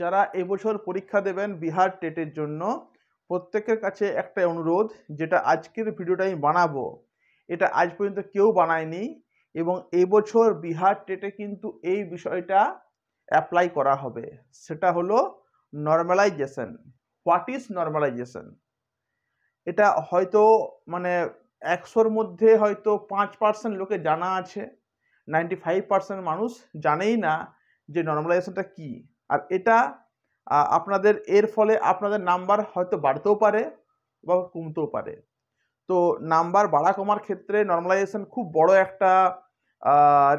যারা এবছর পরীক্ষা দেবেন বিহার টেটের জন্য প্রত্যেকের কাছে একটা অনুরোধ যেটা আজকের ভিডিওটা আমি বানাবো এটা আজ পর্যন্ত কেউ বানায়নি এবং এবছর বিহার টেটে কিন্তু এই বিষয়টা অ্যাপ্লাই করা হবে সেটা হলো নর্মালাইজেশন হোয়াট ইজ নর্মালাইজেশন এটা হয়তো মানে একশোর মধ্যে হয়তো পাঁচ পার্সেন্ট লোকে জানা আছে নাইনটি ফাইভ পার্সেন্ট মানুষ জানেই না যে নর্মালাইজেশনটা কী আর এটা আপনাদের এর ফলে আপনাদের নাম্বার হয়তো বাড়তেও পারে বা কমতেও পারে তো নাম্বার বাড়া কমার ক্ষেত্রে নর্মালাইজেশন খুব বড় একটা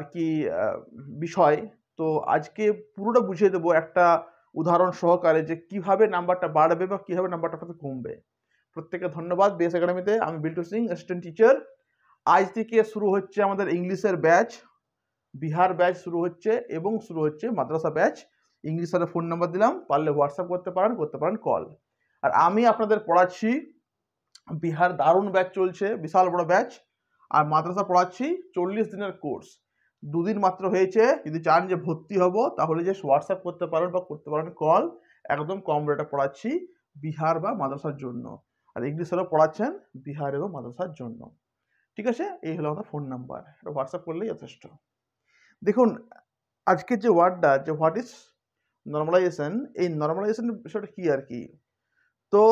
আর কি বিষয় তো আজকে পুরোটা বুঝিয়ে দেবো একটা উদাহরণ সহকারে যে কিভাবে নাম্বারটা বাড়বে বা কীভাবে নাম্বারটা হয়তো কমবে প্রত্যেককে ধন্যবাদ বেস একাডেমিতে আমি বিল্টু সিং অ্যাসিস্ট্যান্ট টিচার আজ থেকে শুরু হচ্ছে আমাদের ইংলিশের ব্যাচ বিহার ব্যাচ শুরু হচ্ছে এবং শুরু হচ্ছে মাদ্রাসা ব্যাচ ইংলিশ স্যারের ফোন নাম্বার দিলাম পারলে হোয়াটসঅ্যাপ করতে পারেন করতে পারেন কল আর আমি আপনাদের পড়াচ্ছি বিহার দারুণ ব্যাচ চলছে বিশাল বড় ব্যাচ আর মাদ্রাসা পড়াচ্ছি চল্লিশ দিনের কোর্স দুদিন মাত্র হয়েছে যদি চান যে ভর্তি হব তাহলে যে হোয়াটসঅ্যাপ করতে পারেন বা করতে পারেন কল একদম কম রেটে পড়াচ্ছি বিহার বা মাদ্রাসার জন্য আর ইংলিশ স্যারও পড়াচ্ছেন বিহার এবং মাদ্রাসার জন্য ঠিক আছে এই হলো আমাদের ফোন নাম্বার এটা হোয়াটসঅ্যাপ করলেই যথেষ্ট দেখুন আজকের যে ওয়ার্ডটা যে হোয়াট ইজ নর্মালাইজেশন এই নর্মালাইজেশন বিষয়টা কী আর কি তো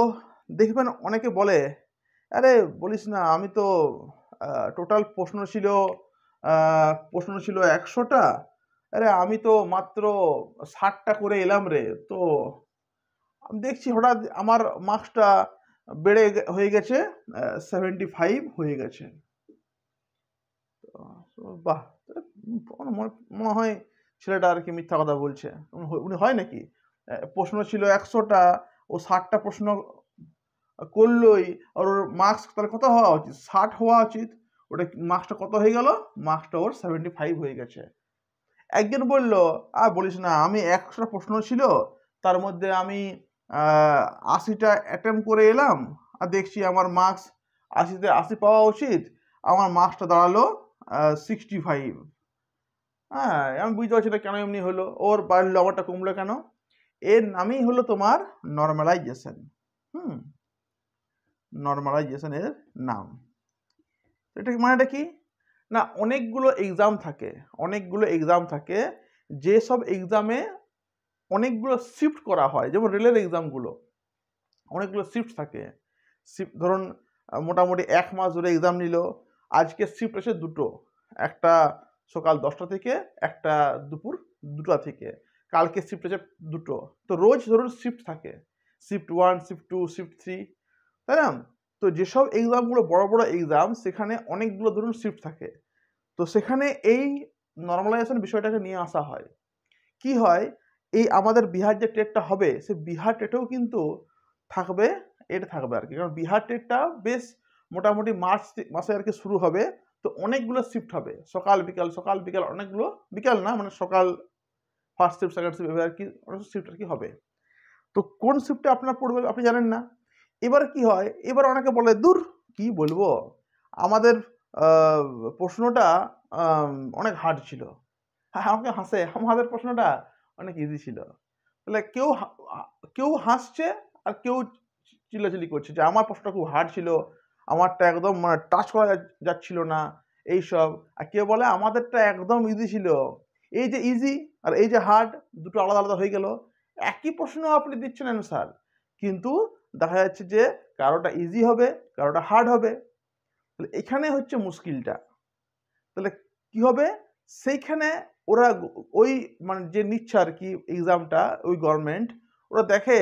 দেখবেন অনেকে বলে আরে বলিস না আমি তো টোটাল প্রশ্ন ছিল প্রশ্ন ছিল একশোটা আরে আমি তো মাত্র ষাটটা করে এলাম রে তো আমি দেখছি হঠাৎ আমার মার্কসটা বেড়ে হয়ে গেছে সেভেন্টি ফাইভ হয়ে গেছে বাহ মনে হয় ছেলেটা আর কি মিথ্যা কথা বলছে উনি হয় নাকি প্রশ্ন ছিল একশোটা ও ষাটটা প্রশ্ন করলোই আর ওর মার্কস তাহলে কত হওয়া উচিত ষাট হওয়া উচিত ওটা মার্কসটা কত হয়ে গেল মার্কসটা ওর সেভেন্টি ফাইভ হয়ে গেছে একজন বলল আর বলিস না আমি একশোটা প্রশ্ন ছিল তার মধ্যে আমি আশিটা অ্যাটেম্প করে এলাম আর দেখছি আমার মার্কস আশিতে আশি পাওয়া উচিত আমার মার্কসটা দাঁড়ালো সিক্সটি ফাইভ হ্যাঁ আমি বুঝতে পারছি না কেন এমনি হলো ওর বাড়ির লবারটা কমলো কেন এর নামই হলো তোমার নর্মালাইজেশন হুম নর্মালাইজেশনের নাম এটা মানেটা কি না অনেকগুলো এক্সাম থাকে অনেকগুলো এক্সাম থাকে যেসব এক্সামে অনেকগুলো শিফট করা হয় যেমন রেলের এক্সামগুলো অনেকগুলো শিফট থাকে শিফট ধরুন মোটামুটি এক মাস ধরে এক্সাম নিল আজকে শিফট আছে দুটো একটা সকাল দশটা থেকে একটা দুপুর দুটা থেকে কালকে শিফট আছে দুটো তো রোজ ধরুন শিফট থাকে shift one shift two shift three তাই না তো যেসব এক্সামগুলো বড় বড় এক্সাম সেখানে অনেকগুলো ধরুন শিফট থাকে তো সেখানে এই নর্মালাইজেশন বিষয়টাকে নিয়ে আসা হয় কি হয় এই আমাদের বিহার যে টেটটা হবে সে বিহার টেটেও কিন্তু থাকবে এটা থাকবে আর কি কারণ বিহার টেটটা বেশ মোটামুটি মার্চ মাসে আর কি শুরু হবে তো অনেকগুলো শিফট হবে সকাল বিকাল সকাল বিকাল অনেকগুলো বিকাল না মানে সকাল ফার্স্ট শিফট সেকেন্ড শিফট এবার কি অনেক শিফট আর কি হবে তো কোন শিফটে আপনার পড়বে আপনি জানেন না এবার কি হয় এবার অনেকে বলে দূর কি বলবো আমাদের প্রশ্নটা অনেক হার্ড ছিল হ্যাঁ আমাকে হাসে আমাদের প্রশ্নটা অনেক ইজি ছিল তাহলে কেউ কেউ হাসছে আর কেউ চিল্লাচিল্লি করছে যে আমার প্রশ্নটা খুব হার্ড ছিল আমারটা একদম মানে টাচ করা যাচ্ছিল না এই সব আর কেউ বলে আমাদেরটা একদম ইজি ছিল এই যে ইজি আর এই যে হার্ড দুটো আলাদা আলাদা হয়ে গেল একই প্রশ্ন আপনি দিচ্ছেন অ্যান্সার কিন্তু দেখা যাচ্ছে যে কারোটা ইজি হবে কারোটা হার্ড হবে তাহলে এখানে হচ্ছে মুশকিলটা তাহলে কি হবে সেইখানে ওরা ওই মানে যে নিচ্ছে আর কি এক্সামটা ওই গভর্নমেন্ট ওরা দেখে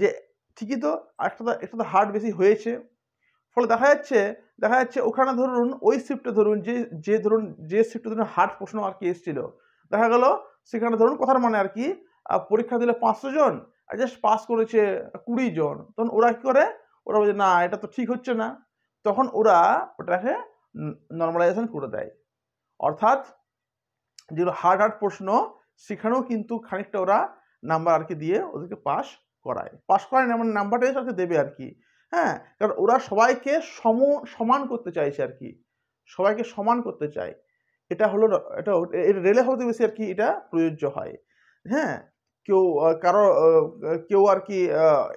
যে ঠিকই তো একটা তো একটা তো হার্ড বেশি হয়েছে ফলে দেখা যাচ্ছে দেখা যাচ্ছে ওখানে ধরুন ওই শিফটে ধরুন যে যে ধরুন যে শিফটে ধরুন হার্ড প্রশ্ন আর কি এসেছিল দেখা গেল সেখানে ধরুন কথার মানে আর কি পরীক্ষা দিলে পাঁচশো জন আর জাস্ট পাস করেছে কুড়ি জন তখন ওরা কী করে ওরা বলছে না এটা তো ঠিক হচ্ছে না তখন ওরা ওটাকে নর্মালাইজেশন করে দেয় অর্থাৎ যেগুলো হার্ড হার্ড প্রশ্ন সেখানেও কিন্তু খানিকটা ওরা নাম্বার আর কি দিয়ে ওদেরকে পাস করায় পাস করায় না মানে নাম্বারটাই তাকে দেবে আর কি হ্যাঁ কারণ ওরা সবাইকে সম সমান করতে চাইছে আর কি সবাইকে সমান করতে চায় এটা হলো এটা রেলে হতে বেশি আর কি এটা প্রযোজ্য হয় হ্যাঁ কেউ কারো কেউ আর কি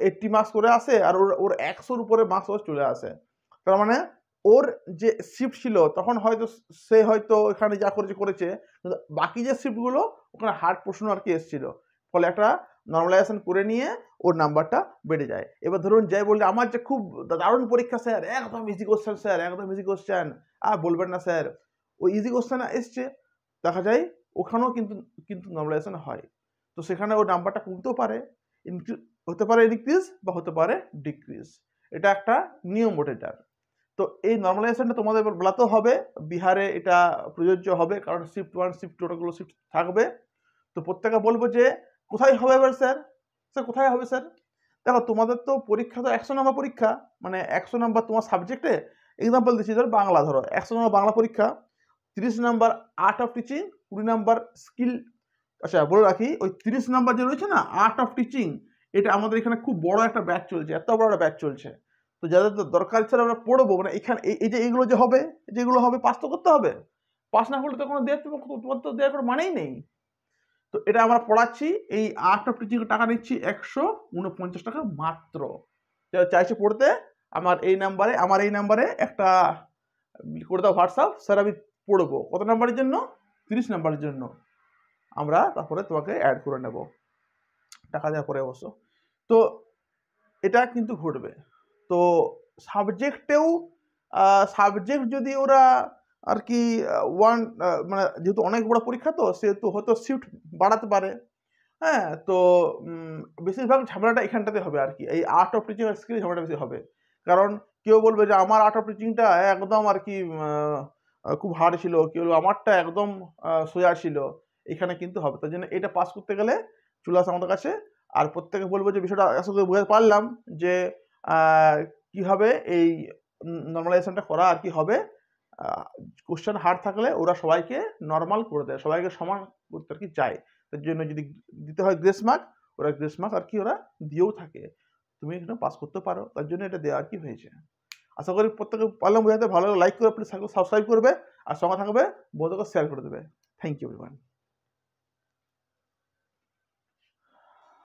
এইটটি মাস করে আসে আর ওর ওর একশোর উপরে ও চলে আসে তার মানে ওর যে শিফট ছিল তখন হয়তো সে হয়তো এখানে যা করেছে করেছে কিন্তু বাকি যে শিফটগুলো ওখানে হার্ড প্রশ্ন আর কি এসেছিলো ফলে একটা নর্মালাইজেশন করে নিয়ে ওর নাম্বারটা বেড়ে যায় এবার ধরুন যাই বললে আমার যে খুব দারুণ পরীক্ষা স্যার একদম ইজি কোশ্চেন স্যার একদম ইজি কোশ্চেন আর বলবেন না স্যার ওই ইজি কোশ্চেন এসছে দেখা যায় ওখানেও কিন্তু কিন্তু নর্মালাইজেশন হয় তো সেখানে ওর নাম্বারটা কমতেও পারে হতে পারে ইনক্রিজ বা হতে পারে ডিক্রিজ এটা একটা নিয়ম ওটেটার তো এই নর্মালাইজেশনটা তোমাদের বলাতে হবে বিহারে এটা প্রযোজ্য হবে কারণ শিফট ওয়ান শিফট টোটাগুলো শিফট থাকবে তো প্রত্যেকে বলবো যে কোথায় হবে এবার স্যার স্যার কোথায় হবে স্যার দেখো তোমাদের তো পরীক্ষা তো একশো নম্বর পরীক্ষা মানে একশো নম্বর তোমার সাবজেক্টে এক্সাম্পল দিচ্ছি ধরো বাংলা ধরো একশো নম্বর বাংলা পরীক্ষা তিরিশ নম্বর আর্ট অফ টিচিং কুড়ি নম্বর স্কিল আচ্ছা বলে রাখি ওই তিরিশ নম্বর যে রয়েছে না আর্ট অফ টিচিং এটা আমাদের এখানে খুব বড় একটা ব্যাচ চলছে এত বড় একটা ব্যাচ চলছে তো যাদের দরকার স্যার আমরা পড়বো মানে এখানে এই যে এইগুলো যে হবে যেগুলো হবে পাস তো করতে হবে পাস না করলে তো কোনো দেওয়ার তোমার তো দেওয়ার কোনো মানেই নেই তো এটা আমরা পড়াচ্ছি এই আর্ট অফ টিচিং টাকা নিচ্ছি একশো উনপঞ্চাশ টাকা মাত্র চাইছে পড়তে আমার এই নাম্বারে আমার এই নাম্বারে একটা করে দাও হোয়াটসঅ্যাপ স্যার আমি পড়বো কত নাম্বারের জন্য তিরিশ নাম্বারের জন্য আমরা তারপরে তোমাকে অ্যাড করে নেব টাকা দেওয়ার পরে অবশ্য তো এটা কিন্তু ঘটবে তো সাবজেক্টেও সাবজেক্ট যদি ওরা আর কি ওয়ান মানে যেহেতু অনেক বড় পরীক্ষা তো সেহেতু হয়তো শিফট বাড়াতে পারে হ্যাঁ তো বেশিরভাগ ঝামেলাটা এখানটাতে হবে আর কি এই আর্ট অফ টিচিং আর স্কিল ঝামেলাটা বেশি হবে কারণ কেউ বলবে যে আমার আর্ট অফ টিচিংটা একদম আর কি খুব হার্ড ছিল কেউ আমারটা একদম সোজা ছিল এখানে কিন্তু হবে তার জন্য এটা পাস করতে গেলে চলে আসে আমাদের কাছে আর প্রত্যেকে বলবো যে বিষয়টা আশা বুঝতে পারলাম যে কীভাবে এই নর্মালাইজেশনটা করা আর কি হবে কোশ্চেন হার্ড থাকলে ওরা সবাইকে নর্মাল করে দেয় সবাইকে সমান করতে আর কি চায় তার জন্য যদি দিতে হয় গ্রেস মার্ক ওরা গ্রেস মার্ক আর কি ওরা দিয়েও থাকে তুমি এখানে পাস করতে পারো তার জন্য এটা দেওয়া আর কি হয়েছে আশা করি প্রত্যেকে পারলাম বোঝাতে ভালো লাইক করে প্লিজ সাবস্ক্রাইব করবে আর সঙ্গে থাকবে বন্ধুকে শেয়ার করে দেবে থ্যাংক ইউ এভরিওয়ান